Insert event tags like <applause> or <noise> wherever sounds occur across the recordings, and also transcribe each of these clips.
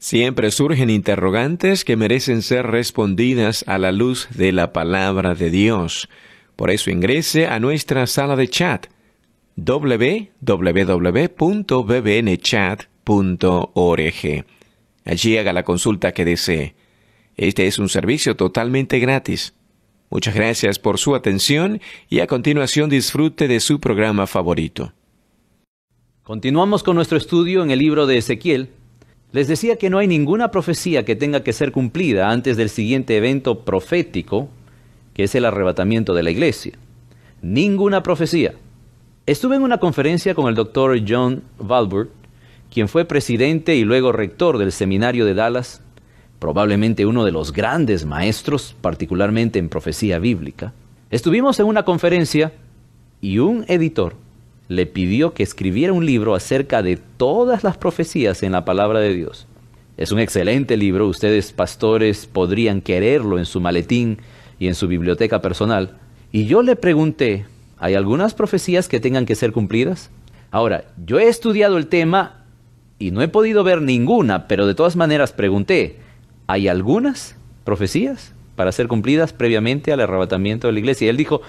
Siempre surgen interrogantes que merecen ser respondidas a la luz de la palabra de Dios. Por eso ingrese a nuestra sala de chat www.bbnchat.org. Allí haga la consulta que desee. Este es un servicio totalmente gratis. Muchas gracias por su atención y a continuación disfrute de su programa favorito. Continuamos con nuestro estudio en el libro de Ezequiel les decía que no hay ninguna profecía que tenga que ser cumplida antes del siguiente evento profético, que es el arrebatamiento de la iglesia. Ninguna profecía. Estuve en una conferencia con el doctor John Valbert, quien fue presidente y luego rector del seminario de Dallas, probablemente uno de los grandes maestros, particularmente en profecía bíblica. Estuvimos en una conferencia y un editor le pidió que escribiera un libro acerca de todas las profecías en la palabra de Dios. Es un excelente libro, ustedes pastores podrían quererlo en su maletín y en su biblioteca personal. Y yo le pregunté, ¿hay algunas profecías que tengan que ser cumplidas? Ahora, yo he estudiado el tema y no he podido ver ninguna, pero de todas maneras pregunté, ¿hay algunas profecías? para ser cumplidas previamente al arrebatamiento de la iglesia. Y él dijo,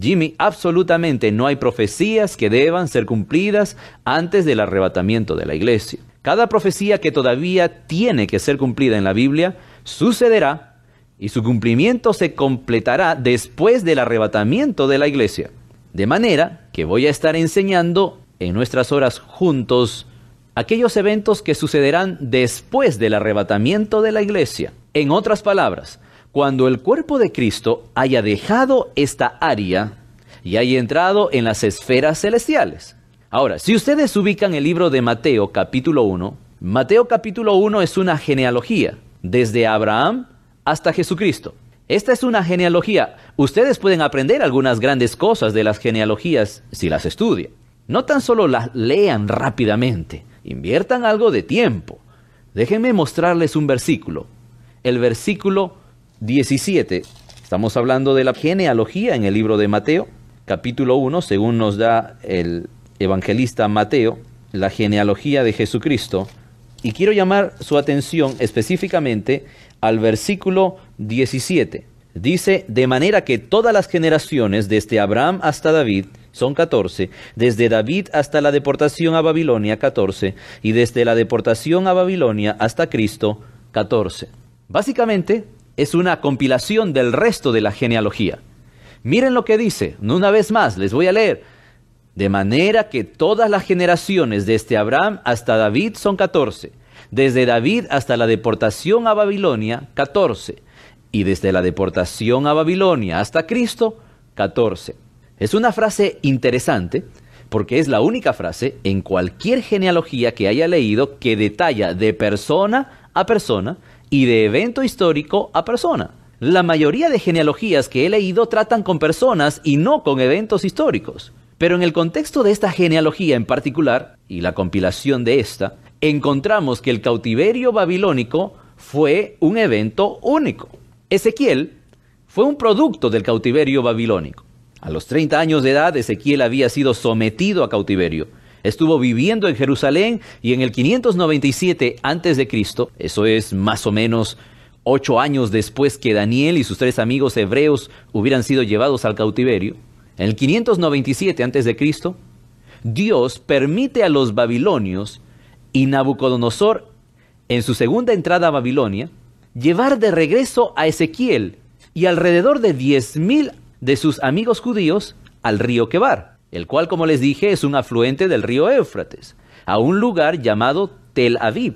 Jimmy, absolutamente no hay profecías que deban ser cumplidas antes del arrebatamiento de la iglesia. Cada profecía que todavía tiene que ser cumplida en la Biblia sucederá y su cumplimiento se completará después del arrebatamiento de la iglesia. De manera que voy a estar enseñando en nuestras horas juntos aquellos eventos que sucederán después del arrebatamiento de la iglesia. En otras palabras, cuando el cuerpo de Cristo haya dejado esta área y haya entrado en las esferas celestiales. Ahora, si ustedes ubican el libro de Mateo capítulo 1, Mateo capítulo 1 es una genealogía, desde Abraham hasta Jesucristo. Esta es una genealogía. Ustedes pueden aprender algunas grandes cosas de las genealogías si las estudian. No tan solo las lean rápidamente, inviertan algo de tiempo. Déjenme mostrarles un versículo. El versículo 17. Estamos hablando de la genealogía en el libro de Mateo, capítulo 1, según nos da el evangelista Mateo, la genealogía de Jesucristo. Y quiero llamar su atención específicamente al versículo 17. Dice, de manera que todas las generaciones, desde Abraham hasta David, son 14, desde David hasta la deportación a Babilonia, 14, y desde la deportación a Babilonia hasta Cristo, 14. Básicamente, es una compilación del resto de la genealogía. Miren lo que dice, una vez más, les voy a leer. De manera que todas las generaciones desde Abraham hasta David son 14, desde David hasta la deportación a Babilonia 14, y desde la deportación a Babilonia hasta Cristo 14. Es una frase interesante porque es la única frase en cualquier genealogía que haya leído que detalla de persona a persona y de evento histórico a persona. La mayoría de genealogías que he leído tratan con personas y no con eventos históricos. Pero en el contexto de esta genealogía en particular, y la compilación de esta, encontramos que el cautiverio babilónico fue un evento único. Ezequiel fue un producto del cautiverio babilónico. A los 30 años de edad, Ezequiel había sido sometido a cautiverio estuvo viviendo en Jerusalén y en el 597 a.C., eso es más o menos ocho años después que Daniel y sus tres amigos hebreos hubieran sido llevados al cautiverio, en el 597 a.C., Dios permite a los babilonios y Nabucodonosor, en su segunda entrada a Babilonia, llevar de regreso a Ezequiel y alrededor de 10.000 de sus amigos judíos al río Quebar el cual, como les dije, es un afluente del río Éufrates, a un lugar llamado Tel Aviv.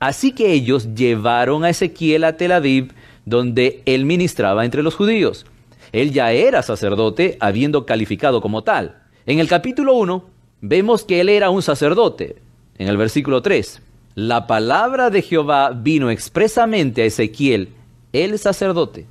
Así que ellos llevaron a Ezequiel a Tel Aviv, donde él ministraba entre los judíos. Él ya era sacerdote, habiendo calificado como tal. En el capítulo 1 vemos que él era un sacerdote. En el versículo 3, la palabra de Jehová vino expresamente a Ezequiel, el sacerdote.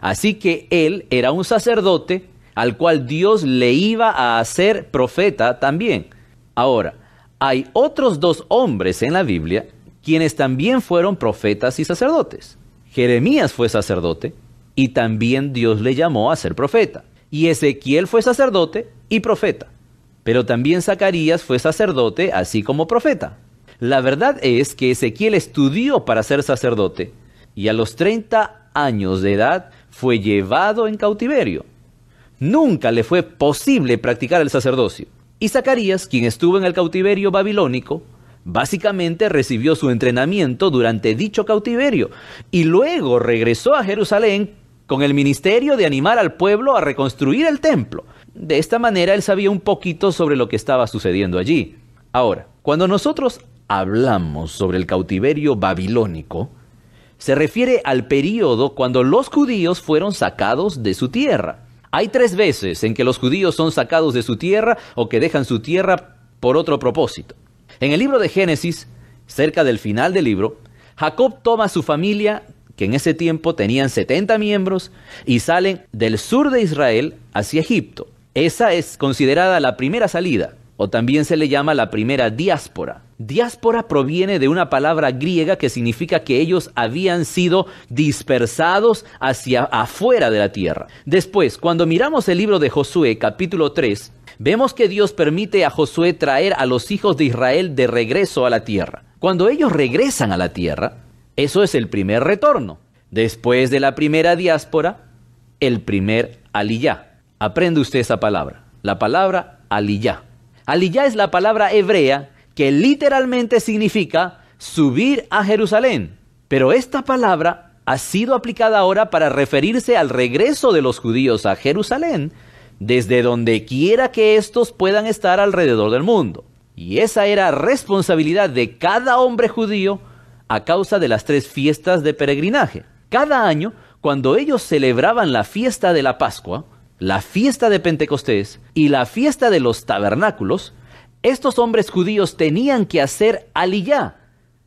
Así que él era un sacerdote al cual Dios le iba a hacer profeta también. Ahora, hay otros dos hombres en la Biblia quienes también fueron profetas y sacerdotes. Jeremías fue sacerdote y también Dios le llamó a ser profeta. Y Ezequiel fue sacerdote y profeta. Pero también Zacarías fue sacerdote así como profeta. La verdad es que Ezequiel estudió para ser sacerdote y a los 30 años de edad fue llevado en cautiverio nunca le fue posible practicar el sacerdocio. Y Zacarías, quien estuvo en el cautiverio babilónico, básicamente recibió su entrenamiento durante dicho cautiverio y luego regresó a Jerusalén con el ministerio de animar al pueblo a reconstruir el templo. De esta manera él sabía un poquito sobre lo que estaba sucediendo allí. Ahora, cuando nosotros hablamos sobre el cautiverio babilónico, se refiere al período cuando los judíos fueron sacados de su tierra. Hay tres veces en que los judíos son sacados de su tierra o que dejan su tierra por otro propósito. En el libro de Génesis, cerca del final del libro, Jacob toma a su familia, que en ese tiempo tenían 70 miembros, y salen del sur de Israel hacia Egipto. Esa es considerada la primera salida o también se le llama la primera diáspora. Diáspora proviene de una palabra griega que significa que ellos habían sido dispersados hacia afuera de la tierra. Después, cuando miramos el libro de Josué capítulo 3, vemos que Dios permite a Josué traer a los hijos de Israel de regreso a la tierra. Cuando ellos regresan a la tierra, eso es el primer retorno. Después de la primera diáspora, el primer aliyá. Aprende usted esa palabra, la palabra aliyá. Aliyah es la palabra hebrea que literalmente significa subir a Jerusalén. Pero esta palabra ha sido aplicada ahora para referirse al regreso de los judíos a Jerusalén desde donde quiera que estos puedan estar alrededor del mundo. Y esa era responsabilidad de cada hombre judío a causa de las tres fiestas de peregrinaje. Cada año, cuando ellos celebraban la fiesta de la Pascua, la fiesta de Pentecostés y la fiesta de los tabernáculos, estos hombres judíos tenían que hacer aliyá.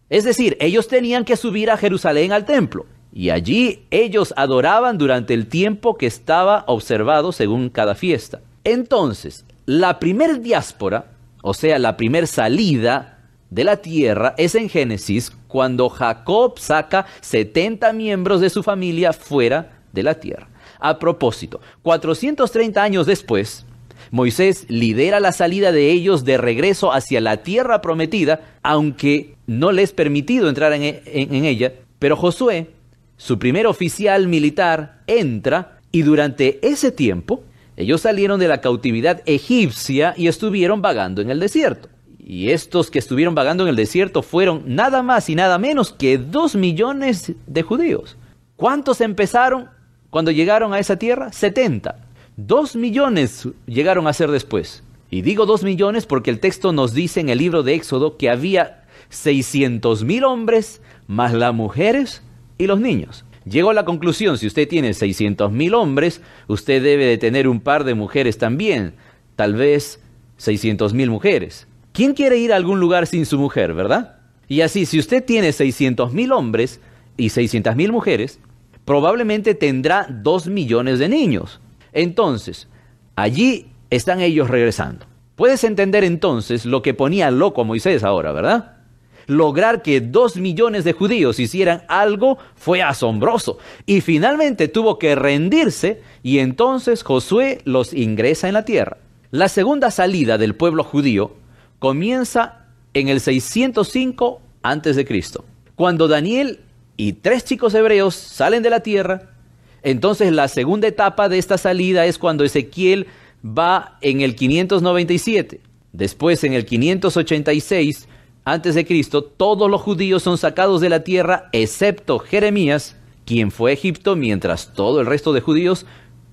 Es decir, ellos tenían que subir a Jerusalén al templo. Y allí ellos adoraban durante el tiempo que estaba observado según cada fiesta. Entonces, la primer diáspora, o sea, la primer salida de la tierra es en Génesis cuando Jacob saca 70 miembros de su familia fuera de la tierra. A propósito, 430 años después, Moisés lidera la salida de ellos de regreso hacia la tierra prometida, aunque no les permitido entrar e, en, en ella. Pero Josué, su primer oficial militar, entra y durante ese tiempo ellos salieron de la cautividad egipcia y estuvieron vagando en el desierto. Y estos que estuvieron vagando en el desierto fueron nada más y nada menos que dos millones de judíos. ¿Cuántos empezaron? cuando llegaron a esa tierra? 70. Dos millones llegaron a ser después. Y digo dos millones porque el texto nos dice en el libro de Éxodo que había 600 mil hombres más las mujeres y los niños. Llegó a la conclusión, si usted tiene 600 mil hombres, usted debe de tener un par de mujeres también, tal vez 600 mil mujeres. ¿Quién quiere ir a algún lugar sin su mujer, verdad? Y así, si usted tiene 600 mil hombres y 600 mil mujeres, probablemente tendrá dos millones de niños. Entonces, allí están ellos regresando. Puedes entender entonces lo que ponía loco a Moisés ahora, ¿verdad? Lograr que dos millones de judíos hicieran algo fue asombroso. Y finalmente tuvo que rendirse y entonces Josué los ingresa en la tierra. La segunda salida del pueblo judío comienza en el 605 a.C., cuando Daniel y tres chicos hebreos salen de la tierra. Entonces la segunda etapa de esta salida es cuando Ezequiel va en el 597. Después en el 586 antes de Cristo, todos los judíos son sacados de la tierra excepto Jeremías, quien fue a Egipto, mientras todo el resto de judíos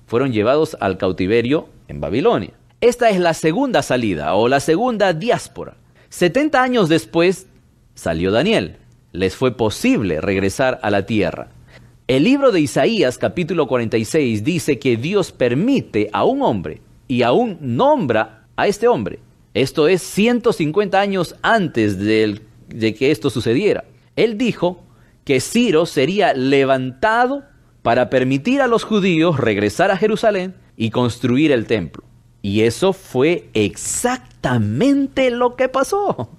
fueron llevados al cautiverio en Babilonia. Esta es la segunda salida o la segunda diáspora. 70 años después salió Daniel les fue posible regresar a la tierra. El libro de Isaías capítulo 46 dice que Dios permite a un hombre y aún nombra a este hombre. Esto es 150 años antes de, de que esto sucediera. Él dijo que Ciro sería levantado para permitir a los judíos regresar a Jerusalén y construir el templo. Y eso fue exactamente lo que pasó.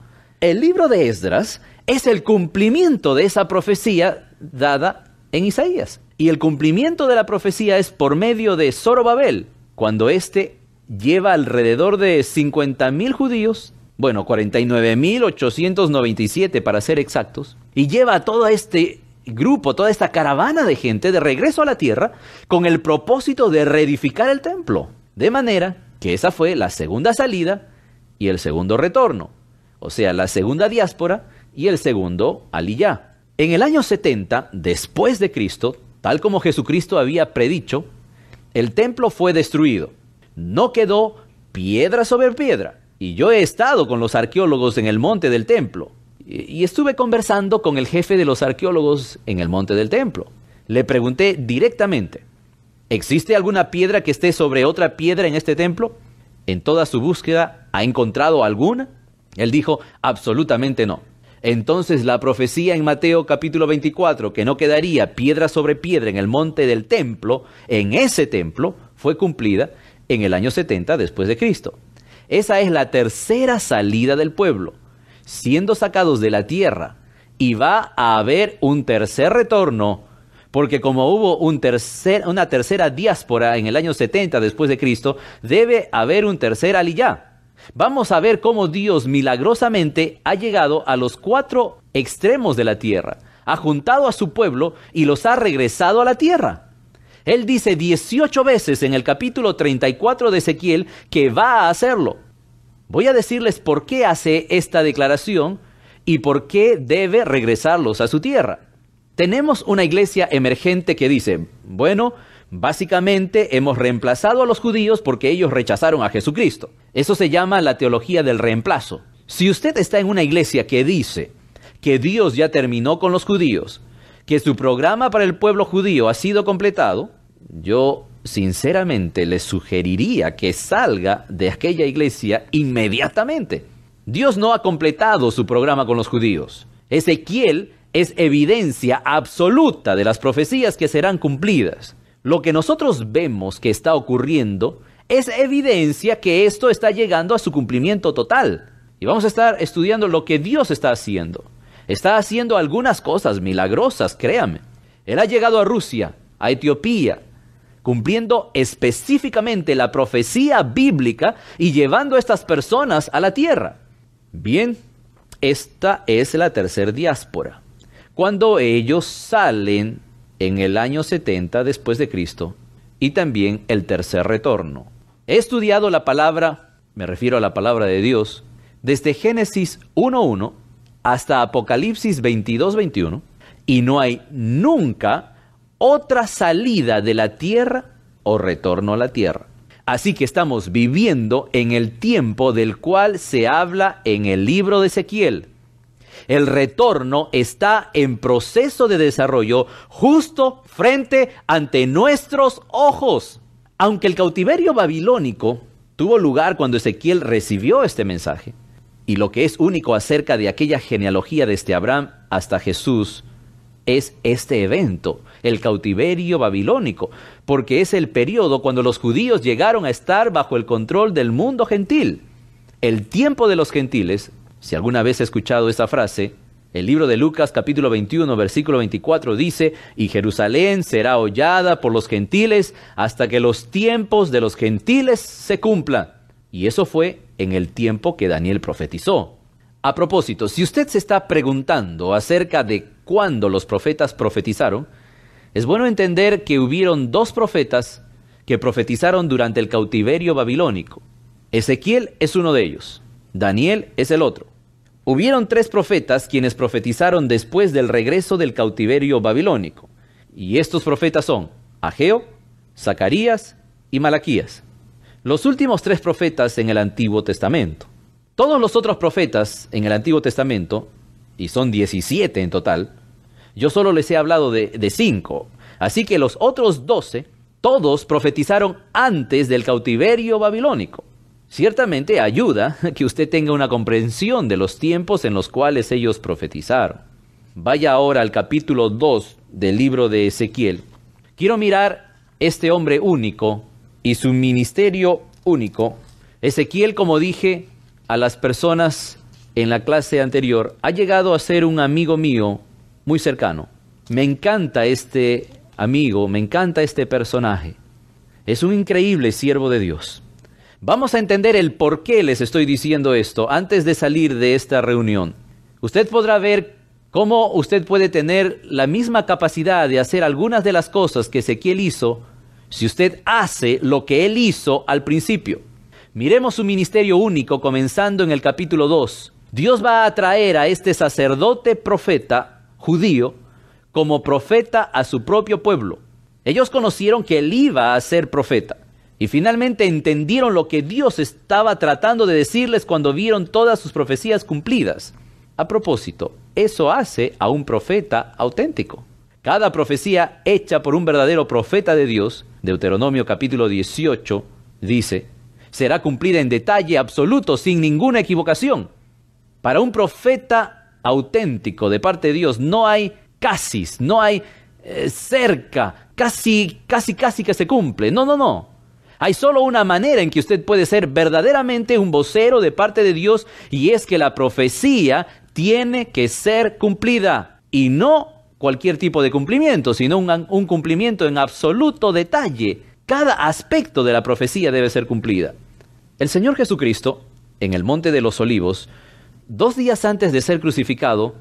El libro de Esdras es el cumplimiento de esa profecía dada en Isaías. Y el cumplimiento de la profecía es por medio de Zorobabel, cuando éste lleva alrededor de 50.000 judíos, bueno, 49.897 para ser exactos, y lleva a todo este grupo, toda esta caravana de gente de regreso a la tierra con el propósito de reedificar el templo. De manera que esa fue la segunda salida y el segundo retorno. O sea, la segunda diáspora y el segundo Aliyah. En el año 70 después de Cristo, tal como Jesucristo había predicho, el templo fue destruido. No quedó piedra sobre piedra. Y yo he estado con los arqueólogos en el monte del templo. Y estuve conversando con el jefe de los arqueólogos en el monte del templo. Le pregunté directamente, ¿existe alguna piedra que esté sobre otra piedra en este templo? En toda su búsqueda, ¿ha encontrado alguna? Él dijo, absolutamente no. Entonces la profecía en Mateo capítulo 24, que no quedaría piedra sobre piedra en el monte del templo, en ese templo, fue cumplida en el año 70 después de Cristo. Esa es la tercera salida del pueblo, siendo sacados de la tierra, y va a haber un tercer retorno, porque como hubo un una tercera diáspora en el año 70 después de Cristo, debe haber un tercer aliyah Vamos a ver cómo Dios milagrosamente ha llegado a los cuatro extremos de la tierra, ha juntado a su pueblo y los ha regresado a la tierra. Él dice 18 veces en el capítulo 34 de Ezequiel que va a hacerlo. Voy a decirles por qué hace esta declaración y por qué debe regresarlos a su tierra. Tenemos una iglesia emergente que dice, bueno, Básicamente hemos reemplazado a los judíos porque ellos rechazaron a Jesucristo. Eso se llama la teología del reemplazo. Si usted está en una iglesia que dice que Dios ya terminó con los judíos, que su programa para el pueblo judío ha sido completado, yo sinceramente le sugeriría que salga de aquella iglesia inmediatamente. Dios no ha completado su programa con los judíos. Ezequiel es evidencia absoluta de las profecías que serán cumplidas. Lo que nosotros vemos que está ocurriendo es evidencia que esto está llegando a su cumplimiento total. Y vamos a estar estudiando lo que Dios está haciendo. Está haciendo algunas cosas milagrosas, créame. Él ha llegado a Rusia, a Etiopía, cumpliendo específicamente la profecía bíblica y llevando a estas personas a la tierra. Bien, esta es la tercera diáspora. Cuando ellos salen en el año 70 después de Cristo y también el tercer retorno. He estudiado la palabra, me refiero a la palabra de Dios, desde Génesis 1.1 hasta Apocalipsis 22.21 y no hay nunca otra salida de la tierra o retorno a la tierra. Así que estamos viviendo en el tiempo del cual se habla en el libro de Ezequiel. El retorno está en proceso de desarrollo justo frente ante nuestros ojos. Aunque el cautiverio babilónico tuvo lugar cuando Ezequiel recibió este mensaje, y lo que es único acerca de aquella genealogía desde este Abraham hasta Jesús es este evento, el cautiverio babilónico, porque es el periodo cuando los judíos llegaron a estar bajo el control del mundo gentil. El tiempo de los gentiles si alguna vez he escuchado esa frase, el libro de Lucas capítulo 21 versículo 24 dice, y Jerusalén será hollada por los gentiles hasta que los tiempos de los gentiles se cumplan. Y eso fue en el tiempo que Daniel profetizó. A propósito, si usted se está preguntando acerca de cuándo los profetas profetizaron, es bueno entender que hubieron dos profetas que profetizaron durante el cautiverio babilónico. Ezequiel es uno de ellos, Daniel es el otro. Hubieron tres profetas quienes profetizaron después del regreso del cautiverio babilónico. Y estos profetas son Ageo, Zacarías y Malaquías. Los últimos tres profetas en el Antiguo Testamento. Todos los otros profetas en el Antiguo Testamento, y son 17 en total, yo solo les he hablado de, de cinco. Así que los otros 12, todos profetizaron antes del cautiverio babilónico. Ciertamente ayuda <laughs> que usted tenga una comprensión de los tiempos en los cuales ellos profetizaron. Vaya ahora al capítulo 2 del libro de Ezequiel. Quiero mirar este hombre único y su ministerio único. Ezequiel, como dije a las personas en la clase anterior, ha llegado a ser un amigo mío muy cercano. Me encanta este amigo, me encanta este personaje. Es un increíble siervo de Dios. Vamos a entender el por qué les estoy diciendo esto antes de salir de esta reunión. Usted podrá ver cómo usted puede tener la misma capacidad de hacer algunas de las cosas que Ezequiel hizo si usted hace lo que él hizo al principio. Miremos su ministerio único comenzando en el capítulo 2. Dios va a traer a este sacerdote profeta judío como profeta a su propio pueblo. Ellos conocieron que él iba a ser profeta. Y finalmente entendieron lo que Dios estaba tratando de decirles cuando vieron todas sus profecías cumplidas. A propósito, eso hace a un profeta auténtico. Cada profecía hecha por un verdadero profeta de Dios, Deuteronomio capítulo 18, dice, será cumplida en detalle absoluto, sin ninguna equivocación. Para un profeta auténtico de parte de Dios no hay casi, no hay eh, cerca, casi, casi, casi que se cumple. No, no, no. Hay solo una manera en que usted puede ser verdaderamente un vocero de parte de Dios y es que la profecía tiene que ser cumplida y no cualquier tipo de cumplimiento, sino un, un cumplimiento en absoluto detalle. Cada aspecto de la profecía debe ser cumplida. El Señor Jesucristo, en el Monte de los Olivos, dos días antes de ser crucificado,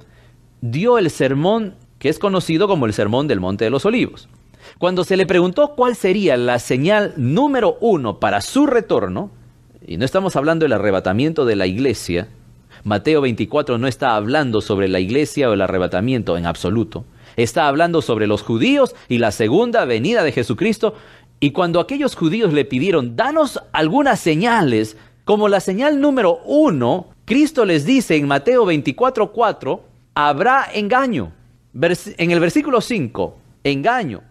dio el sermón que es conocido como el Sermón del Monte de los Olivos. Cuando se le preguntó cuál sería la señal número uno para su retorno, y no estamos hablando del arrebatamiento de la iglesia, Mateo 24 no está hablando sobre la iglesia o el arrebatamiento en absoluto, está hablando sobre los judíos y la segunda venida de Jesucristo, y cuando aquellos judíos le pidieron, danos algunas señales, como la señal número uno, Cristo les dice en Mateo 24,4: habrá engaño. en el versículo 5, engaño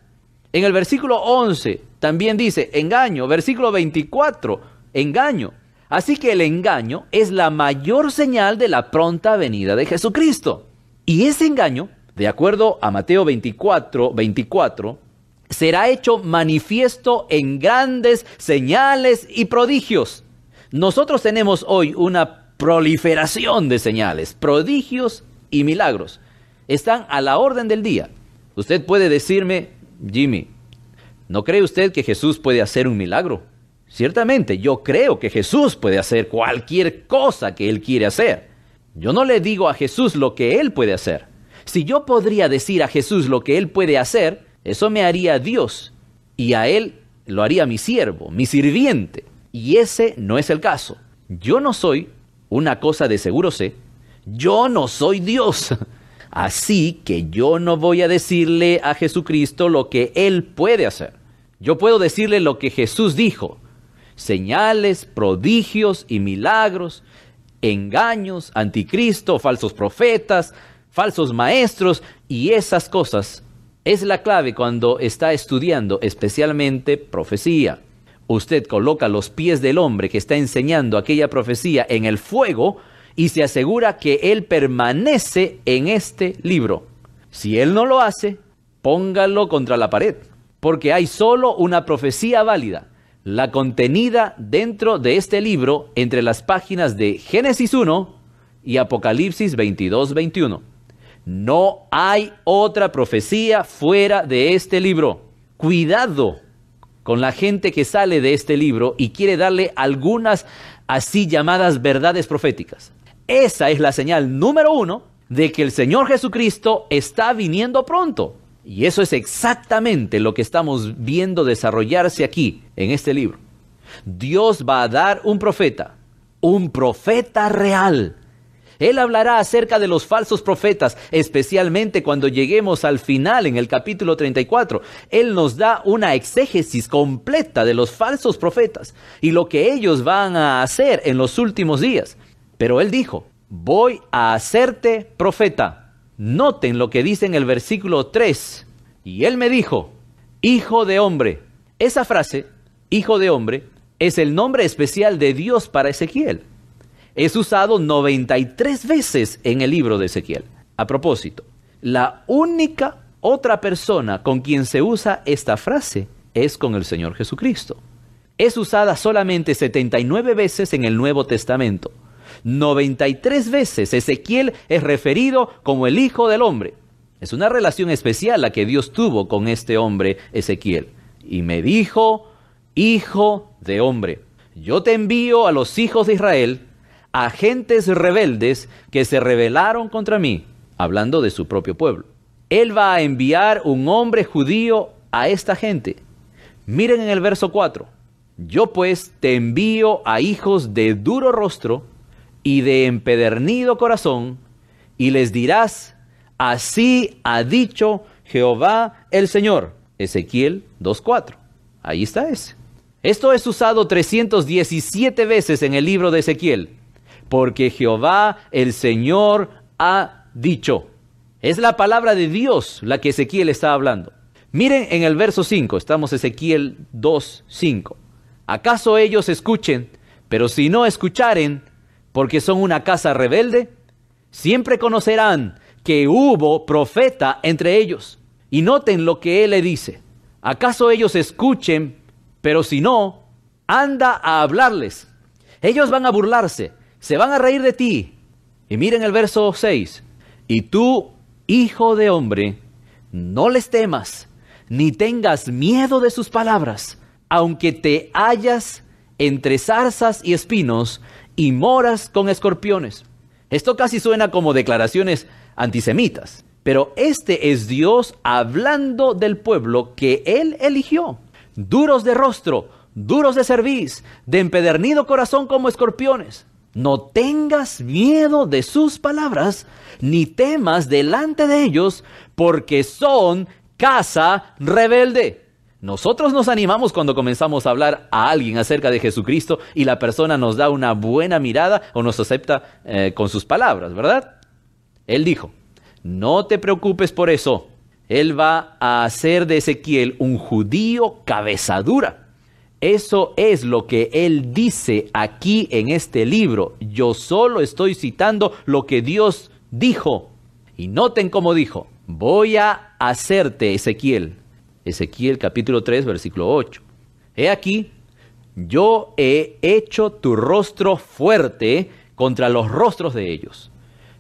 en el versículo 11 también dice engaño. Versículo 24, engaño. Así que el engaño es la mayor señal de la pronta venida de Jesucristo. Y ese engaño, de acuerdo a Mateo 24, 24, será hecho manifiesto en grandes señales y prodigios. Nosotros tenemos hoy una proliferación de señales, prodigios y milagros. Están a la orden del día. Usted puede decirme, Jimmy, ¿no cree usted que Jesús puede hacer un milagro? Ciertamente, yo creo que Jesús puede hacer cualquier cosa que Él quiere hacer. Yo no le digo a Jesús lo que Él puede hacer. Si yo podría decir a Jesús lo que Él puede hacer, eso me haría Dios y a Él lo haría mi siervo, mi sirviente. Y ese no es el caso. Yo no soy, una cosa de seguro sé, yo no soy Dios. <laughs> Así que yo no voy a decirle a Jesucristo lo que Él puede hacer. Yo puedo decirle lo que Jesús dijo. Señales, prodigios y milagros, engaños, anticristo, falsos profetas, falsos maestros y esas cosas es la clave cuando está estudiando especialmente profecía. Usted coloca los pies del hombre que está enseñando aquella profecía en el fuego y se asegura que Él permanece en este libro. Si Él no lo hace, póngalo contra la pared, porque hay solo una profecía válida, la contenida dentro de este libro entre las páginas de Génesis 1 y Apocalipsis 22-21. No hay otra profecía fuera de este libro. Cuidado con la gente que sale de este libro y quiere darle algunas así llamadas verdades proféticas. Esa es la señal número uno de que el Señor Jesucristo está viniendo pronto. Y eso es exactamente lo que estamos viendo desarrollarse aquí en este libro. Dios va a dar un profeta, un profeta real. Él hablará acerca de los falsos profetas, especialmente cuando lleguemos al final en el capítulo 34. Él nos da una exégesis completa de los falsos profetas y lo que ellos van a hacer en los últimos días. Pero él dijo, voy a hacerte profeta. Noten lo que dice en el versículo 3. Y él me dijo, hijo de hombre. Esa frase, hijo de hombre, es el nombre especial de Dios para Ezequiel. Es usado 93 veces en el libro de Ezequiel. A propósito, la única otra persona con quien se usa esta frase es con el Señor Jesucristo. Es usada solamente 79 veces en el Nuevo Testamento 93 veces Ezequiel es referido como el Hijo del Hombre. Es una relación especial la que Dios tuvo con este hombre Ezequiel. Y me dijo, Hijo de hombre, yo te envío a los hijos de Israel, a gentes rebeldes que se rebelaron contra mí, hablando de su propio pueblo. Él va a enviar un hombre judío a esta gente. Miren en el verso 4. Yo pues te envío a hijos de duro rostro y de empedernido corazón, y les dirás, así ha dicho Jehová el Señor. Ezequiel 2.4. Ahí está ese. Esto es usado 317 veces en el libro de Ezequiel, porque Jehová el Señor ha dicho. Es la palabra de Dios la que Ezequiel está hablando. Miren en el verso 5, estamos Ezequiel 2.5. ¿Acaso ellos escuchen? Pero si no escucharen, porque son una casa rebelde, siempre conocerán que hubo profeta entre ellos. Y noten lo que él le dice. ¿Acaso ellos escuchen? Pero si no, anda a hablarles. Ellos van a burlarse, se van a reír de ti. Y miren el verso 6. Y tú, hijo de hombre, no les temas, ni tengas miedo de sus palabras, aunque te hallas entre zarzas y espinos, y moras con escorpiones. Esto casi suena como declaraciones antisemitas, pero este es Dios hablando del pueblo que Él eligió. Duros de rostro, duros de cerviz, de empedernido corazón como escorpiones. No tengas miedo de sus palabras, ni temas delante de ellos, porque son casa rebelde. Nosotros nos animamos cuando comenzamos a hablar a alguien acerca de Jesucristo y la persona nos da una buena mirada o nos acepta eh, con sus palabras, ¿verdad? Él dijo, no te preocupes por eso, él va a hacer de Ezequiel un judío cabezadura. Eso es lo que él dice aquí en este libro. Yo solo estoy citando lo que Dios dijo. Y noten cómo dijo, voy a hacerte, Ezequiel, Ezequiel capítulo 3, versículo 8. He aquí, yo he hecho tu rostro fuerte contra los rostros de ellos,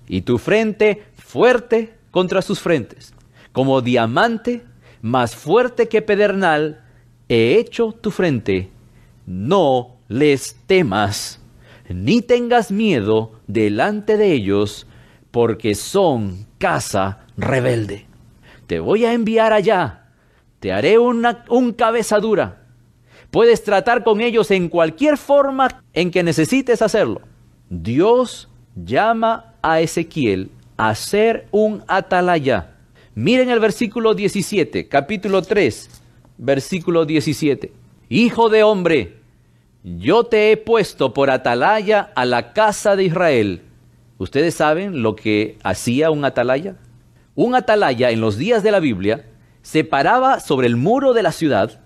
y tu frente fuerte contra sus frentes. Como diamante más fuerte que pedernal, he hecho tu frente. No les temas, ni tengas miedo delante de ellos, porque son casa rebelde. Te voy a enviar allá te haré una, un cabeza dura. Puedes tratar con ellos en cualquier forma en que necesites hacerlo. Dios llama a Ezequiel a ser un atalaya. Miren el versículo 17, capítulo 3, versículo 17. Hijo de hombre, yo te he puesto por atalaya a la casa de Israel. ¿Ustedes saben lo que hacía un atalaya? Un atalaya en los días de la Biblia se paraba sobre el muro de la ciudad,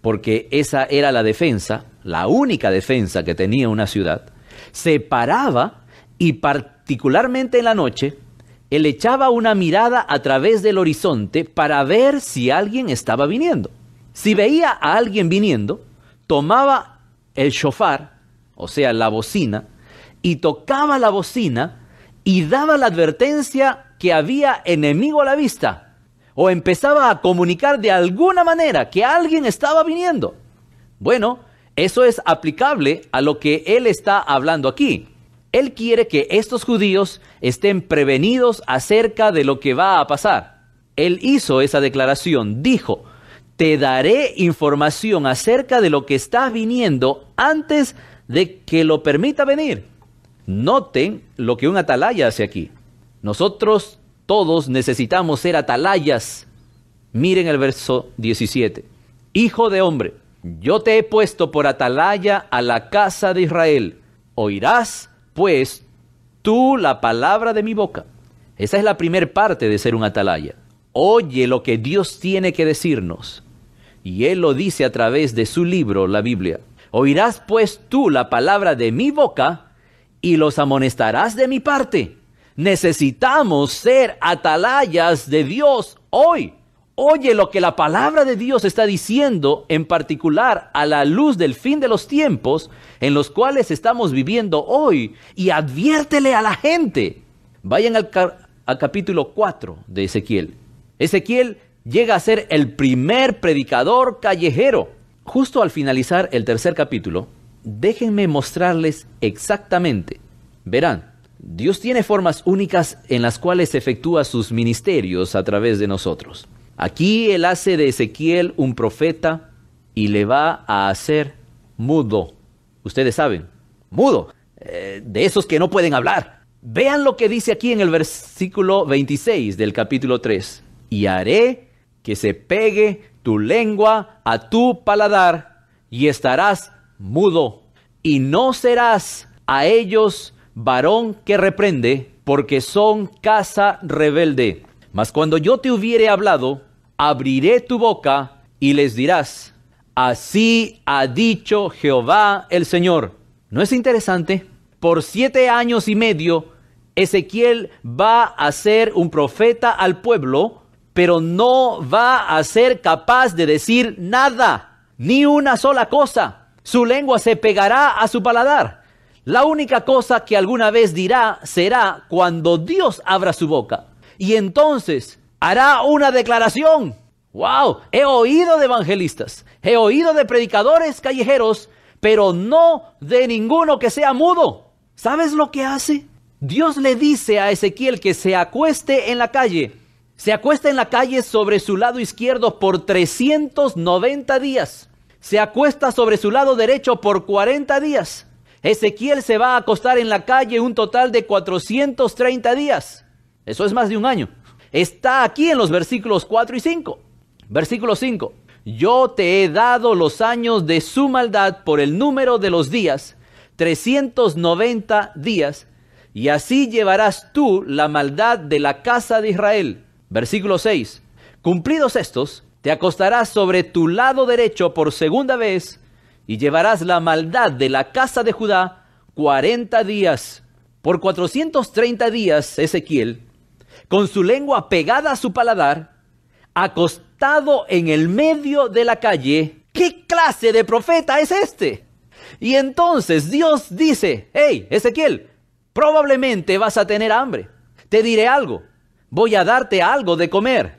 porque esa era la defensa, la única defensa que tenía una ciudad, se paraba y particularmente en la noche, él echaba una mirada a través del horizonte para ver si alguien estaba viniendo. Si veía a alguien viniendo, tomaba el shofar, o sea, la bocina, y tocaba la bocina y daba la advertencia que había enemigo a la vista o empezaba a comunicar de alguna manera que alguien estaba viniendo. Bueno, eso es aplicable a lo que él está hablando aquí. Él quiere que estos judíos estén prevenidos acerca de lo que va a pasar. Él hizo esa declaración, dijo, te daré información acerca de lo que está viniendo antes de que lo permita venir. Noten lo que un atalaya hace aquí. Nosotros todos necesitamos ser atalayas. Miren el verso 17. Hijo de hombre, yo te he puesto por atalaya a la casa de Israel. Oirás, pues, tú la palabra de mi boca. Esa es la primera parte de ser un atalaya. Oye lo que Dios tiene que decirnos. Y Él lo dice a través de su libro, la Biblia. Oirás pues tú la palabra de mi boca y los amonestarás de mi parte. Necesitamos ser atalayas de Dios hoy. Oye lo que la palabra de Dios está diciendo, en particular a la luz del fin de los tiempos en los cuales estamos viviendo hoy, y adviértele a la gente. Vayan al, capítulo 4 de Ezequiel. Ezequiel llega a ser el primer predicador callejero. Justo al finalizar el tercer capítulo, déjenme mostrarles exactamente. Verán, Dios tiene formas únicas en las cuales efectúa sus ministerios a través de nosotros. Aquí Él hace de Ezequiel un profeta y le va a hacer mudo. Ustedes saben, mudo, eh, de esos que no pueden hablar. Vean lo que dice aquí en el versículo 26 del capítulo 3. Y haré que se pegue tu lengua a tu paladar y estarás mudo y no serás a ellos varón que reprende, porque son casa rebelde. Mas cuando yo te hubiere hablado, abriré tu boca y les dirás, así ha dicho Jehová el Señor. ¿No es interesante? Por siete años y medio, Ezequiel va a ser un profeta al pueblo, pero no va a ser capaz de decir nada, ni una sola cosa. Su lengua se pegará a su paladar la única cosa que alguna vez dirá será cuando Dios abra su boca. Y entonces hará una declaración. ¡Wow! He oído de evangelistas, he oído de predicadores callejeros, pero no de ninguno que sea mudo. ¿Sabes lo que hace? Dios le dice a Ezequiel que se acueste en la calle. Se acuesta en la calle sobre su lado izquierdo por 390 días. Se acuesta sobre su lado derecho por 40 días Ezequiel se va a acostar en la calle un total de 430 días. Eso es más de un año. Está aquí en los versículos 4 y 5. Versículo 5. Yo te he dado los años de su maldad por el número de los días, 390 días, y así llevarás tú la maldad de la casa de Israel. Versículo 6. Cumplidos estos, te acostarás sobre tu lado derecho por segunda vez y llevarás la maldad de la casa de Judá cuarenta días. Por cuatrocientos treinta días, Ezequiel, con su lengua pegada a su paladar, acostado en el medio de la calle, ¿qué clase de profeta es este? Y entonces Dios dice, hey, Ezequiel, probablemente vas a tener hambre. Te diré algo, voy a darte algo de comer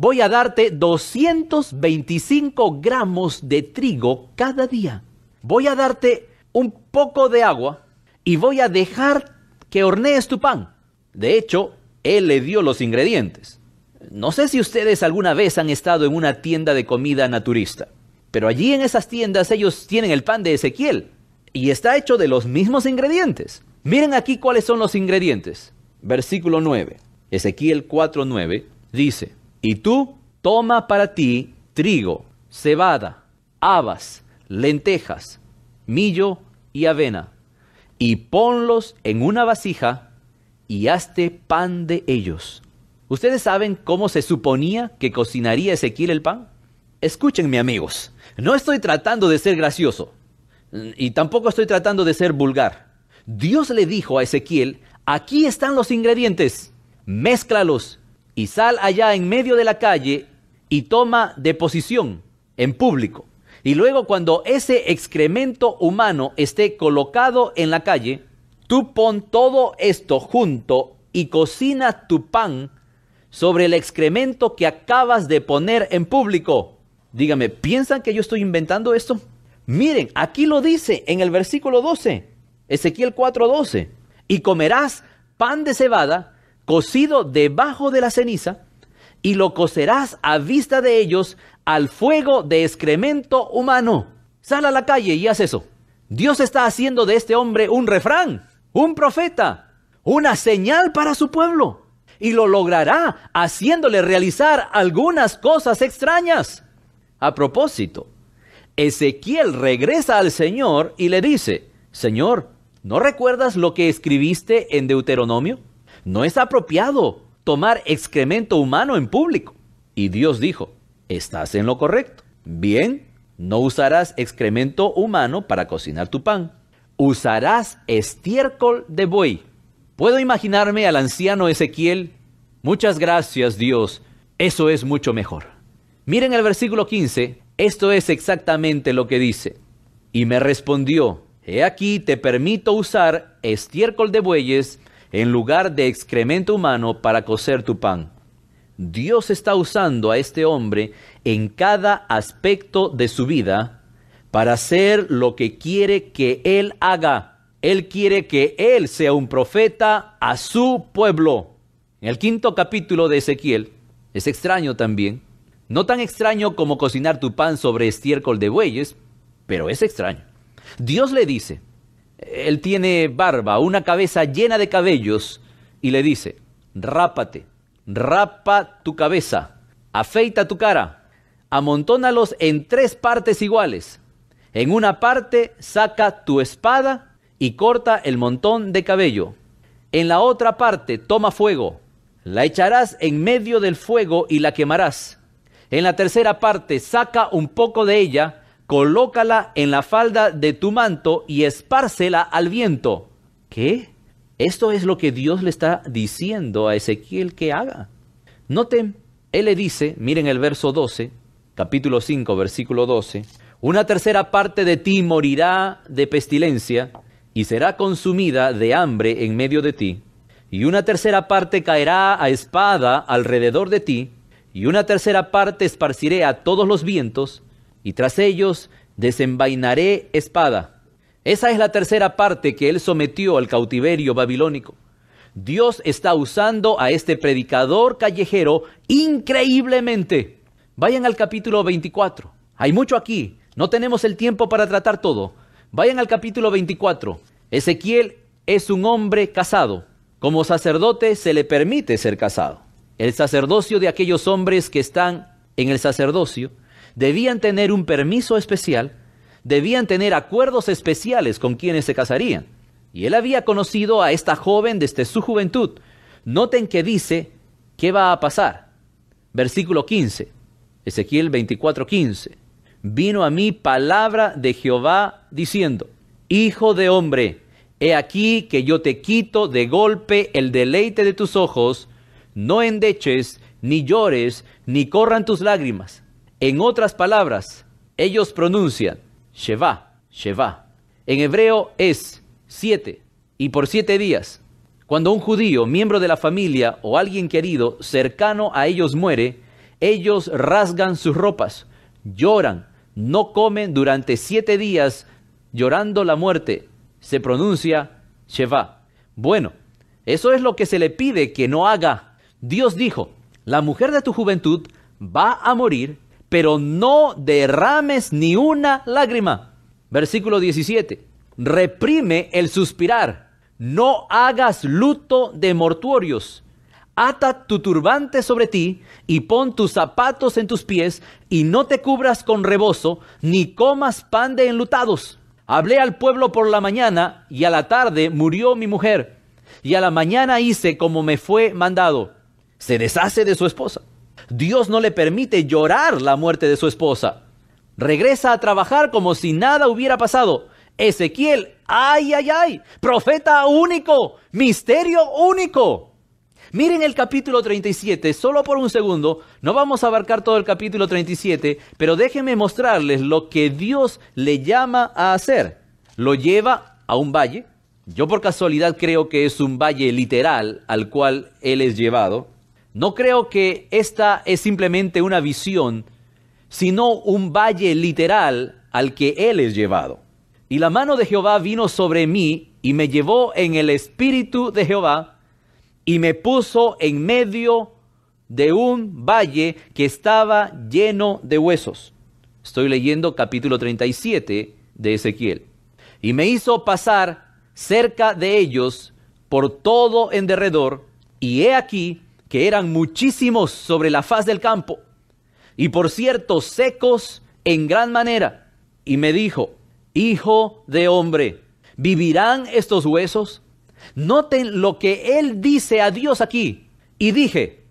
voy a darte 225 gramos de trigo cada día. Voy a darte un poco de agua y voy a dejar que hornees tu pan. De hecho, él le dio los ingredientes. No sé si ustedes alguna vez han estado en una tienda de comida naturista, pero allí en esas tiendas ellos tienen el pan de Ezequiel y está hecho de los mismos ingredientes. Miren aquí cuáles son los ingredientes. Versículo 9, Ezequiel 4:9 dice: y tú toma para ti trigo, cebada, habas, lentejas, millo y avena, y ponlos en una vasija y hazte pan de ellos. ¿Ustedes saben cómo se suponía que cocinaría Ezequiel el pan? Escúchenme amigos, no estoy tratando de ser gracioso y tampoco estoy tratando de ser vulgar. Dios le dijo a Ezequiel, aquí están los ingredientes, mézclalos y sal allá en medio de la calle y toma deposición en público. Y luego cuando ese excremento humano esté colocado en la calle, tú pon todo esto junto y cocina tu pan sobre el excremento que acabas de poner en público. Dígame, ¿piensan que yo estoy inventando esto? Miren, aquí lo dice en el versículo 12, Ezequiel 4:12, y comerás pan de cebada cocido debajo de la ceniza, y lo cocerás a vista de ellos al fuego de excremento humano. Sal a la calle y haz eso. Dios está haciendo de este hombre un refrán, un profeta, una señal para su pueblo. Y lo logrará haciéndole realizar algunas cosas extrañas. A propósito, Ezequiel regresa al Señor y le dice, Señor, ¿no recuerdas lo que escribiste en Deuteronomio? no es apropiado tomar excremento humano en público. Y Dios dijo, estás en lo correcto. Bien, no usarás excremento humano para cocinar tu pan. Usarás estiércol de buey. Puedo imaginarme al anciano Ezequiel. Muchas gracias Dios, eso es mucho mejor. Miren el versículo 15, esto es exactamente lo que dice. Y me respondió, He aquí te permito usar estiércol de bueyes en lugar de excremento humano para cocer tu pan. Dios está usando a este hombre en cada aspecto de su vida para hacer lo que quiere que él haga. Él quiere que él sea un profeta a su pueblo. En el quinto capítulo de Ezequiel, es extraño también, no tan extraño como cocinar tu pan sobre estiércol de bueyes, pero es extraño. Dios le dice, él tiene barba, una cabeza llena de cabellos, y le dice, rápate, rapa tu cabeza, afeita tu cara, amontónalos en tres partes iguales. En una parte saca tu espada y corta el montón de cabello. En la otra parte toma fuego, la echarás en medio del fuego y la quemarás. En la tercera parte saca un poco de ella colócala en la falda de tu manto y espárcela al viento. ¿Qué? Esto es lo que Dios le está diciendo a Ezequiel que haga. Noten, él le dice, miren el verso 12, capítulo 5, versículo 12, una tercera parte de ti morirá de pestilencia y será consumida de hambre en medio de ti, y una tercera parte caerá a espada alrededor de ti, y una tercera parte esparciré a todos los vientos, y tras ellos desenvainaré espada. Esa es la tercera parte que él sometió al cautiverio babilónico. Dios está usando a este predicador callejero increíblemente. Vayan al capítulo 24. Hay mucho aquí. No tenemos el tiempo para tratar todo. Vayan al capítulo 24. Ezequiel es un hombre casado. Como sacerdote se le permite ser casado. El sacerdocio de aquellos hombres que están en el sacerdocio debían tener un permiso especial, debían tener acuerdos especiales con quienes se casarían. Y él había conocido a esta joven desde su juventud. Noten que dice, ¿qué va a pasar? Versículo 15, Ezequiel 24, Vino a mí palabra de Jehová diciendo, Hijo de hombre, he aquí que yo te quito de golpe el deleite de tus ojos, no endeches, ni llores, ni corran tus lágrimas en otras palabras, ellos pronuncian Sheva, Sheva. En hebreo es siete y por siete días. Cuando un judío, miembro de la familia o alguien querido cercano a ellos muere, ellos rasgan sus ropas, lloran, no comen durante siete días llorando la muerte. Se pronuncia Sheva. Bueno, eso es lo que se le pide que no haga. Dios dijo, la mujer de tu juventud va a morir pero no derrames ni una lágrima. Versículo 17. Reprime el suspirar. No hagas luto de mortuorios. Ata tu turbante sobre ti y pon tus zapatos en tus pies y no te cubras con rebozo ni comas pan de enlutados. Hablé al pueblo por la mañana y a la tarde murió mi mujer y a la mañana hice como me fue mandado. Se deshace de su esposa. Dios no le permite llorar la muerte de su esposa. Regresa a trabajar como si nada hubiera pasado. Ezequiel, ay, ay, ay, profeta único, misterio único. Miren el capítulo 37, solo por un segundo, no vamos a abarcar todo el capítulo 37, pero déjenme mostrarles lo que Dios le llama a hacer. Lo lleva a un valle, yo por casualidad creo que es un valle literal al cual él es llevado, no creo que esta es simplemente una visión, sino un valle literal al que él es llevado. Y la mano de Jehová vino sobre mí y me llevó en el espíritu de Jehová y me puso en medio de un valle que estaba lleno de huesos. Estoy leyendo capítulo 37 de Ezequiel. Y me hizo pasar cerca de ellos por todo en derredor, y he aquí que eran muchísimos sobre la faz del campo, y por cierto secos en gran manera. Y me dijo, Hijo de hombre, ¿vivirán estos huesos? Noten lo que él dice a Dios aquí. Y dije,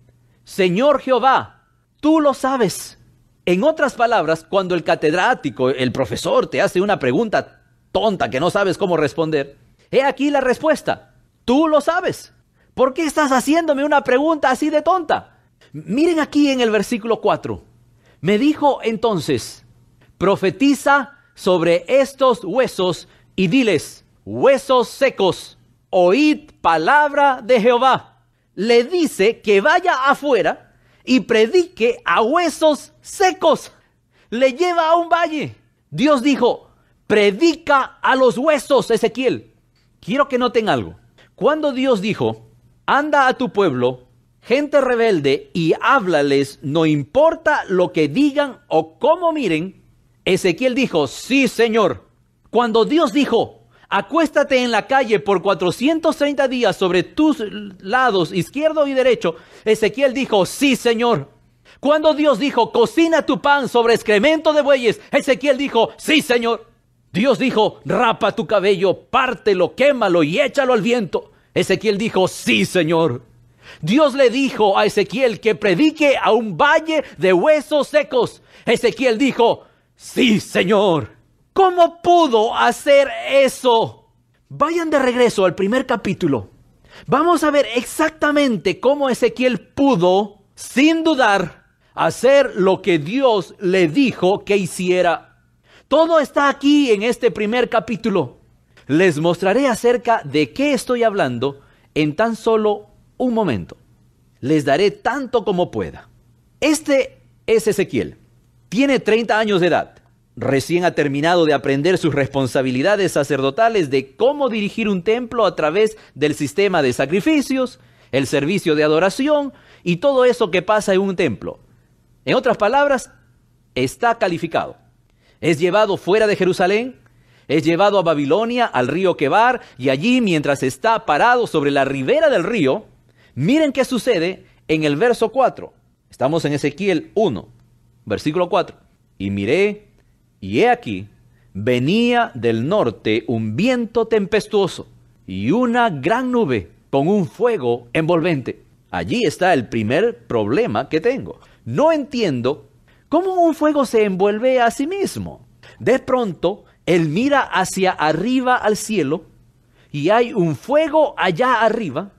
Señor Jehová, tú lo sabes. En otras palabras, cuando el catedrático, el profesor, te hace una pregunta tonta que no sabes cómo responder, he aquí la respuesta, tú lo sabes. ¿Por qué estás haciéndome una pregunta así de tonta? Miren aquí en el versículo 4. Me dijo entonces, profetiza sobre estos huesos y diles, huesos secos, oíd palabra de Jehová. Le dice que vaya afuera y predique a huesos secos. Le lleva a un valle. Dios dijo, predica a los huesos, Ezequiel. Quiero que noten algo. Cuando Dios dijo, Anda a tu pueblo, gente rebelde, y háblales, no importa lo que digan o cómo miren. Ezequiel dijo, sí, Señor. Cuando Dios dijo, acuéstate en la calle por 430 días sobre tus lados izquierdo y derecho, Ezequiel dijo, sí, Señor. Cuando Dios dijo, cocina tu pan sobre excremento de bueyes, Ezequiel dijo, sí, Señor. Dios dijo, rapa tu cabello, pártelo, quémalo y échalo al viento. Ezequiel dijo, sí, Señor. Dios le dijo a Ezequiel que predique a un valle de huesos secos. Ezequiel dijo, sí, Señor. ¿Cómo pudo hacer eso? Vayan de regreso al primer capítulo. Vamos a ver exactamente cómo Ezequiel pudo, sin dudar, hacer lo que Dios le dijo que hiciera. Todo está aquí en este primer capítulo. Les mostraré acerca de qué estoy hablando en tan solo un momento. Les daré tanto como pueda. Este es Ezequiel. Tiene 30 años de edad. Recién ha terminado de aprender sus responsabilidades sacerdotales de cómo dirigir un templo a través del sistema de sacrificios, el servicio de adoración y todo eso que pasa en un templo. En otras palabras, está calificado. Es llevado fuera de Jerusalén es llevado a Babilonia, al río Quebar, y allí, mientras está parado sobre la ribera del río, miren qué sucede en el verso 4. Estamos en Ezequiel 1, versículo 4. Y miré, y he aquí, venía del norte un viento tempestuoso y una gran nube con un fuego envolvente. Allí está el primer problema que tengo. No entiendo cómo un fuego se envuelve a sí mismo. De pronto, él mira hacia arriba al cielo y hay un fuego allá arriba,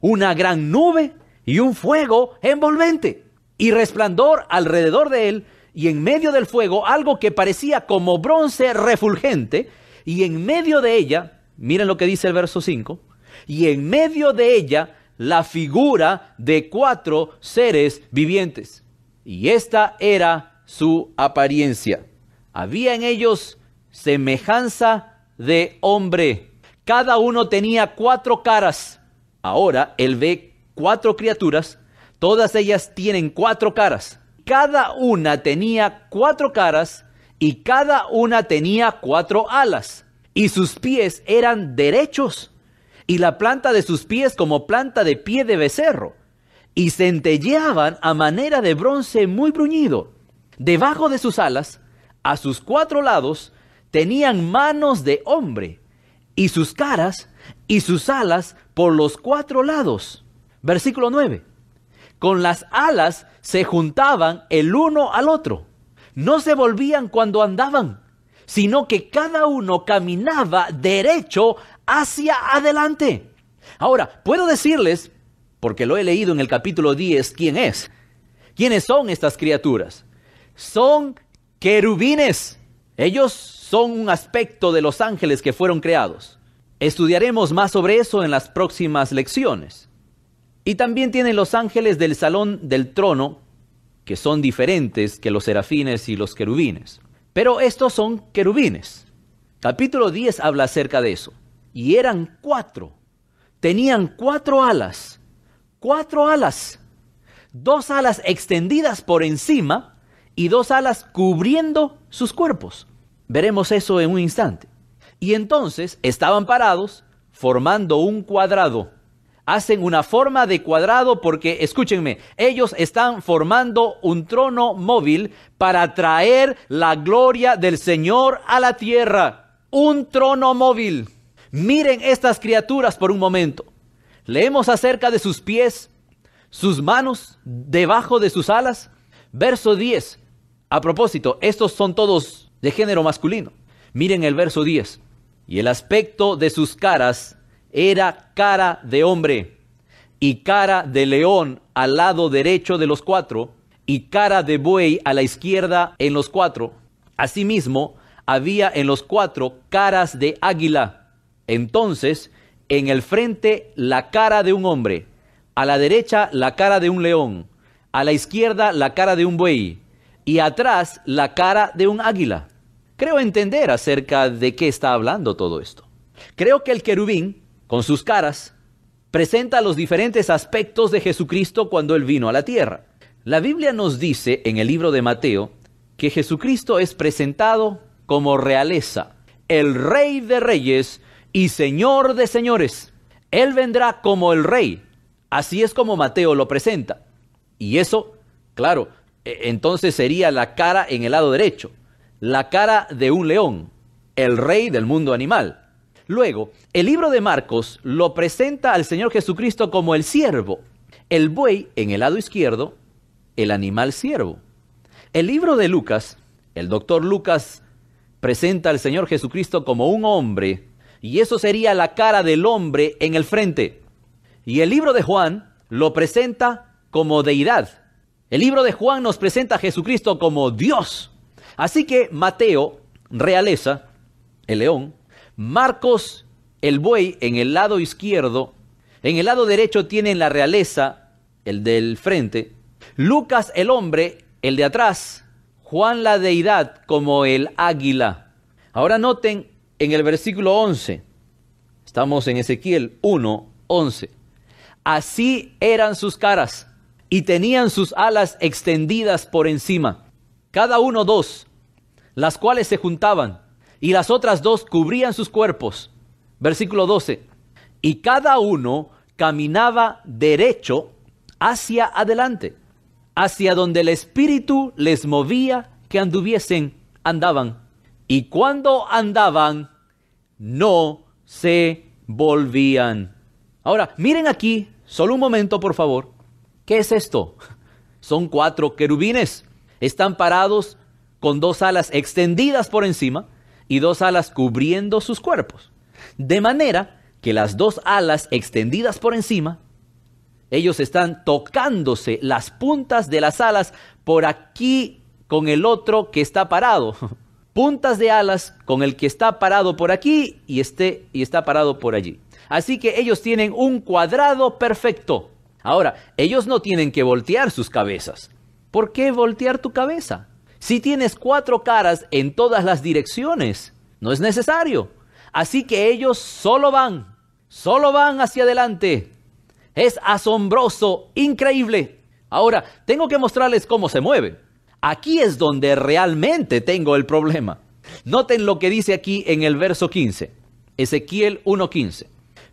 una gran nube y un fuego envolvente y resplandor alrededor de él y en medio del fuego algo que parecía como bronce refulgente y en medio de ella, miren lo que dice el verso 5, y en medio de ella la figura de cuatro seres vivientes. Y esta era su apariencia. Había en ellos semejanza de hombre. Cada uno tenía cuatro caras. Ahora él ve cuatro criaturas. Todas ellas tienen cuatro caras. Cada una tenía cuatro caras y cada una tenía cuatro alas. Y sus pies eran derechos y la planta de sus pies como planta de pie de becerro. Y centelleaban a manera de bronce muy bruñido. Debajo de sus alas, a sus cuatro lados, tenían manos de hombre y sus caras y sus alas por los cuatro lados. Versículo 9. Con las alas se juntaban el uno al otro. No se volvían cuando andaban, sino que cada uno caminaba derecho hacia adelante. Ahora, puedo decirles, porque lo he leído en el capítulo 10, quién es. ¿Quiénes son estas criaturas? Son querubines. Ellos son un aspecto de los ángeles que fueron creados. Estudiaremos más sobre eso en las próximas lecciones. Y también tienen los ángeles del salón del trono, que son diferentes que los serafines y los querubines. Pero estos son querubines. Capítulo 10 habla acerca de eso. Y eran cuatro. Tenían cuatro alas. Cuatro alas. Dos alas extendidas por encima y dos alas cubriendo sus cuerpos. Veremos eso en un instante. Y entonces estaban parados formando un cuadrado. Hacen una forma de cuadrado porque, escúchenme, ellos están formando un trono móvil para traer la gloria del Señor a la tierra. Un trono móvil. Miren estas criaturas por un momento. Leemos acerca de sus pies, sus manos, debajo de sus alas. Verso 10. A propósito, estos son todos de género masculino. Miren el verso 10. Y el aspecto de sus caras era cara de hombre y cara de león al lado derecho de los cuatro y cara de buey a la izquierda en los cuatro. Asimismo, había en los cuatro caras de águila. Entonces, en el frente la cara de un hombre, a la derecha la cara de un león, a la izquierda la cara de un buey y atrás la cara de un águila. Creo entender acerca de qué está hablando todo esto. Creo que el querubín, con sus caras, presenta los diferentes aspectos de Jesucristo cuando él vino a la tierra. La Biblia nos dice en el libro de Mateo que Jesucristo es presentado como realeza, el rey de reyes y señor de señores. Él vendrá como el rey. Así es como Mateo lo presenta. Y eso, claro, e, entonces sería la cara en el lado derecho, la cara de un león, el rey del mundo animal. Luego, el libro de Marcos lo presenta al Señor Jesucristo como el siervo, el buey en el lado izquierdo, el animal siervo. El libro de Lucas, el doctor Lucas presenta al Señor Jesucristo como un hombre, y eso sería la cara del hombre en el frente. Y el libro de Juan lo presenta como deidad, el libro de Juan nos presenta a Jesucristo como Dios. Así que Mateo, realeza, el león, Marcos, el buey, en el lado izquierdo, en el lado derecho tienen la realeza, el del frente, Lucas, el hombre, el de atrás, Juan la deidad como el águila. Ahora noten en el versículo 11, estamos en Ezequiel 1, 11. Así eran sus caras y tenían sus alas extendidas por encima, cada uno dos, las cuales se juntaban, y las otras dos cubrían sus cuerpos. Versículo 12. Y cada uno caminaba derecho hacia adelante, hacia donde el Espíritu les movía que anduviesen, andaban. Y cuando andaban, no se volvían. Ahora, miren aquí, solo un momento, por favor ¿Qué es esto? Son cuatro querubines. Están parados con dos alas extendidas por encima y dos alas cubriendo sus cuerpos. De manera que las dos alas extendidas por encima, ellos están tocándose las puntas de las alas por aquí con el otro que está parado. <laughs> Puntas de alas con el que está parado por aquí y, este, y está parado por allí. Así que ellos tienen un cuadrado perfecto. Ahora, ellos no tienen que voltear sus cabezas. ¿Por qué voltear tu cabeza? Si tienes cuatro caras en todas las direcciones, no es necesario. Así que ellos solo van, solo van hacia adelante. Es asombroso, increíble. Ahora, tengo que mostrarles cómo se mueve. Aquí es donde realmente tengo el problema. Noten lo que dice aquí en el verso 15, Ezequiel 1.15.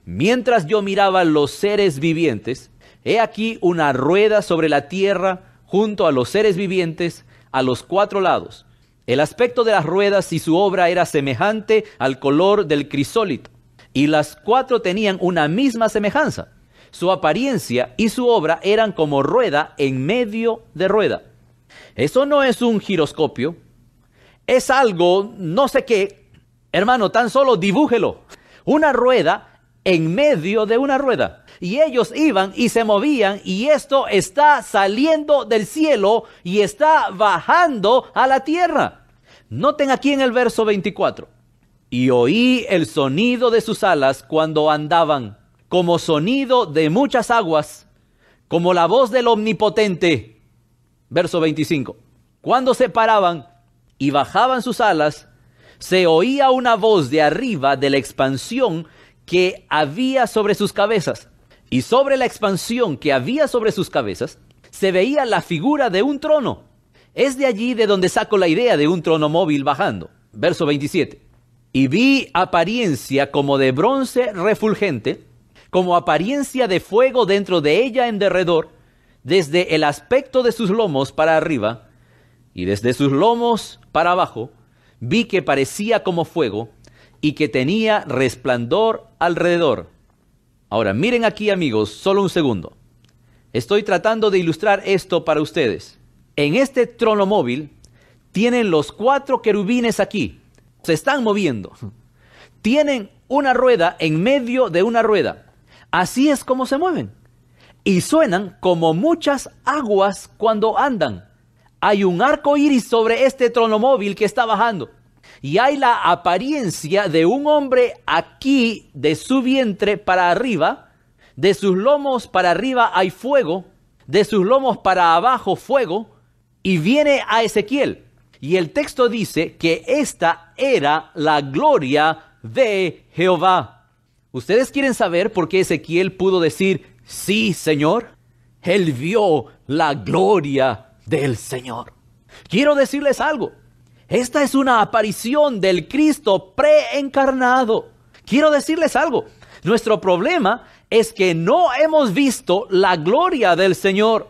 Mientras yo miraba los seres vivientes, He aquí una rueda sobre la tierra junto a los seres vivientes a los cuatro lados. El aspecto de las ruedas y su obra era semejante al color del crisólito, y las cuatro tenían una misma semejanza. Su apariencia y su obra eran como rueda en medio de rueda. Eso no es un giroscopio, es algo, no sé qué, hermano, tan solo dibújelo. Una rueda en medio de una rueda y ellos iban y se movían y esto está saliendo del cielo y está bajando a la tierra. Noten aquí en el verso 24. Y oí el sonido de sus alas cuando andaban, como sonido de muchas aguas, como la voz del omnipotente. Verso 25. Cuando se paraban y bajaban sus alas, se oía una voz de arriba de la expansión que había sobre sus cabezas. Y sobre la expansión que había sobre sus cabezas, se veía la figura de un trono. Es de allí de donde saco la idea de un trono móvil bajando. Verso 27. Y vi apariencia como de bronce refulgente, como apariencia de fuego dentro de ella en derredor, desde el aspecto de sus lomos para arriba, y desde sus lomos para abajo, vi que parecía como fuego, y que tenía resplandor alrededor Ahora, miren aquí amigos, solo un segundo. Estoy tratando de ilustrar esto para ustedes. En este trono móvil tienen los cuatro querubines aquí. Se están moviendo. Tienen una rueda en medio de una rueda. Así es como se mueven. Y suenan como muchas aguas cuando andan. Hay un arco iris sobre este trono móvil que está bajando y hay la apariencia de un hombre aquí de su vientre para arriba, de sus lomos para arriba hay fuego, de sus lomos para abajo fuego, y viene a Ezequiel. Y el texto dice que esta era la gloria de Jehová. ¿Ustedes quieren saber por qué Ezequiel pudo decir, sí, Señor? Él vio la gloria del Señor. Quiero decirles algo. Esta es una aparición del Cristo preencarnado. Quiero decirles algo. Nuestro problema es que no hemos visto la gloria del Señor.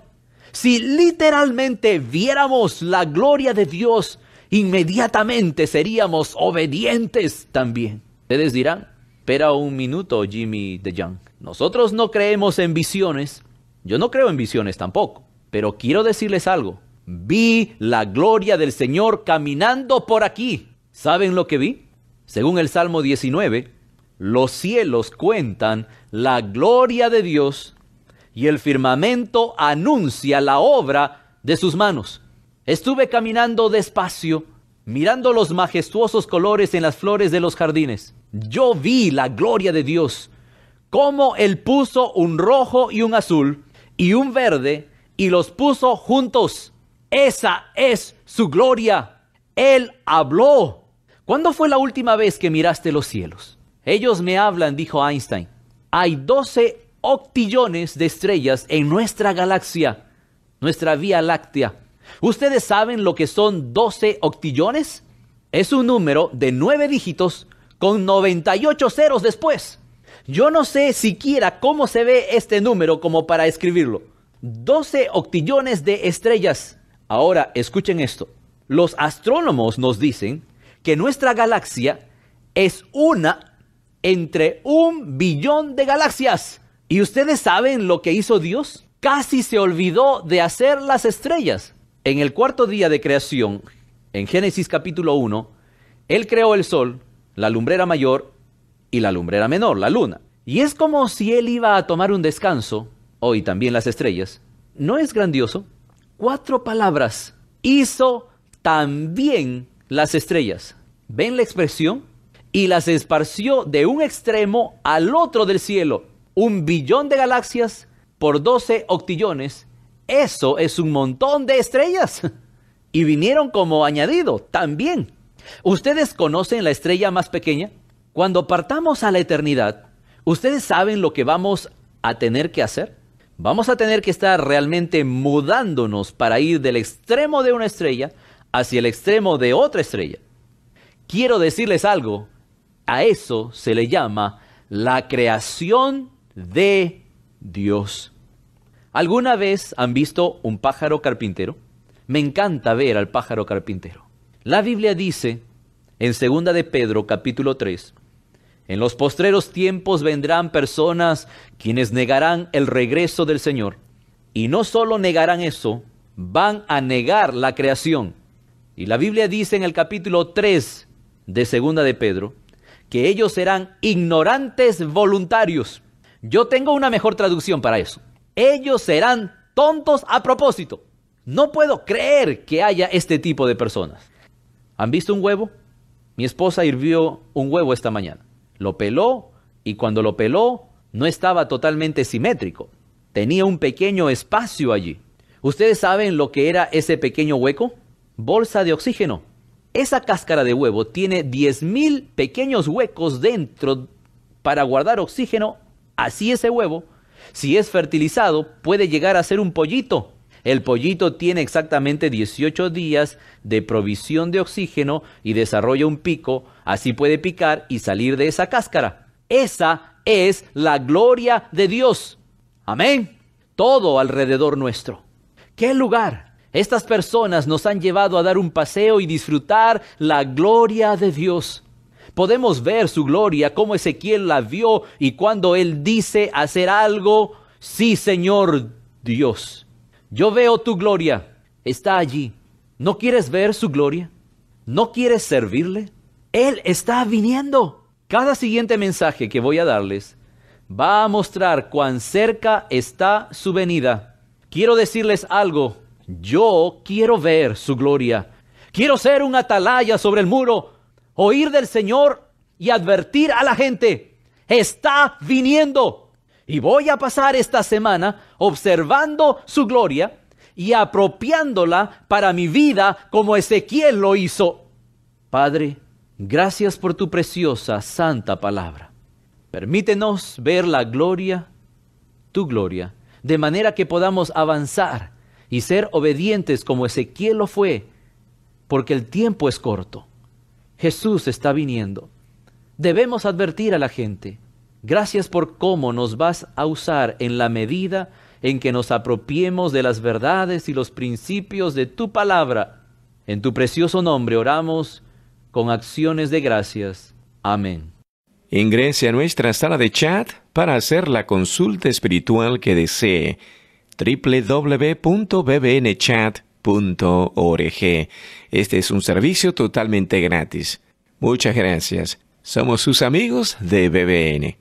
Si literalmente viéramos la gloria de Dios, inmediatamente seríamos obedientes también. Ustedes dirán, espera un minuto Jimmy DeJoung. Nosotros no creemos en visiones. Yo no creo en visiones tampoco. Pero quiero decirles algo vi la gloria del Señor caminando por aquí. ¿Saben lo que vi? Según el Salmo 19, los cielos cuentan la gloria de Dios y el firmamento anuncia la obra de sus manos. Estuve caminando despacio, mirando los majestuosos colores en las flores de los jardines. Yo vi la gloria de Dios, como Él puso un rojo y un azul y un verde y los puso juntos esa es su gloria. Él habló. ¿Cuándo fue la última vez que miraste los cielos? Ellos me hablan, dijo Einstein. Hay 12 octillones de estrellas en nuestra galaxia, nuestra Vía Láctea. ¿Ustedes saben lo que son 12 octillones? Es un número de 9 dígitos con 98 ceros después. Yo no sé siquiera cómo se ve este número como para escribirlo. 12 octillones de estrellas. Ahora, escuchen esto. Los astrónomos nos dicen que nuestra galaxia es una entre un billón de galaxias. ¿Y ustedes saben lo que hizo Dios? Casi se olvidó de hacer las estrellas. En el cuarto día de creación, en Génesis capítulo 1, Él creó el sol, la lumbrera mayor y la lumbrera menor, la luna. Y es como si Él iba a tomar un descanso, hoy también las estrellas. ¿No es grandioso? cuatro palabras, hizo también las estrellas. ¿Ven la expresión? Y las esparció de un extremo al otro del cielo. Un billón de galaxias por 12 octillones. Eso es un montón de estrellas. Y vinieron como añadido también. ¿Ustedes conocen la estrella más pequeña? Cuando partamos a la eternidad, ¿ustedes saben lo que vamos a tener que hacer? Vamos a tener que estar realmente mudándonos para ir del extremo de una estrella hacia el extremo de otra estrella. Quiero decirles algo, a eso se le llama la creación de Dios. ¿Alguna vez han visto un pájaro carpintero? Me encanta ver al pájaro carpintero. La Biblia dice en 2 de Pedro capítulo 3, en los postreros tiempos vendrán personas quienes negarán el regreso del Señor. Y no solo negarán eso, van a negar la creación. Y la Biblia dice en el capítulo 3 de Segunda de Pedro que ellos serán ignorantes voluntarios. Yo tengo una mejor traducción para eso. Ellos serán tontos a propósito. No puedo creer que haya este tipo de personas. ¿Han visto un huevo? Mi esposa hirvió un huevo esta mañana. Lo peló y cuando lo peló no estaba totalmente simétrico. Tenía un pequeño espacio allí. ¿Ustedes saben lo que era ese pequeño hueco? Bolsa de oxígeno. Esa cáscara de huevo tiene 10.000 pequeños huecos dentro para guardar oxígeno. Así ese huevo, si es fertilizado, puede llegar a ser un pollito el pollito tiene exactamente 18 días de provisión de oxígeno y desarrolla un pico, así puede picar y salir de esa cáscara. Esa es la gloria de Dios. Amén. Todo alrededor nuestro. ¿Qué lugar? Estas personas nos han llevado a dar un paseo y disfrutar la gloria de Dios. Podemos ver su gloria, como Ezequiel la vio y cuando él dice hacer algo, sí Señor Dios yo veo tu gloria, está allí. ¿No quieres ver su gloria? ¿No quieres servirle? Él está viniendo. Cada siguiente mensaje que voy a darles va a mostrar cuán cerca está su venida. Quiero decirles algo. Yo quiero ver su gloria. Quiero ser un atalaya sobre el muro, oír del Señor y advertir a la gente. Está viniendo. Y voy a pasar esta semana observando su gloria y apropiándola para mi vida como Ezequiel lo hizo. Padre, gracias por tu preciosa, santa palabra. Permítenos ver la gloria, tu gloria, de manera que podamos avanzar y ser obedientes como Ezequiel lo fue, porque el tiempo es corto. Jesús está viniendo. Debemos advertir a la gente Gracias por cómo nos vas a usar en la medida en que nos apropiemos de las verdades y los principios de tu palabra. En tu precioso nombre oramos con acciones de gracias. Amén. Ingrese a nuestra sala de chat para hacer la consulta espiritual que desee www.bbnchat.org. Este es un servicio totalmente gratis. Muchas gracias. Somos sus amigos de BBN.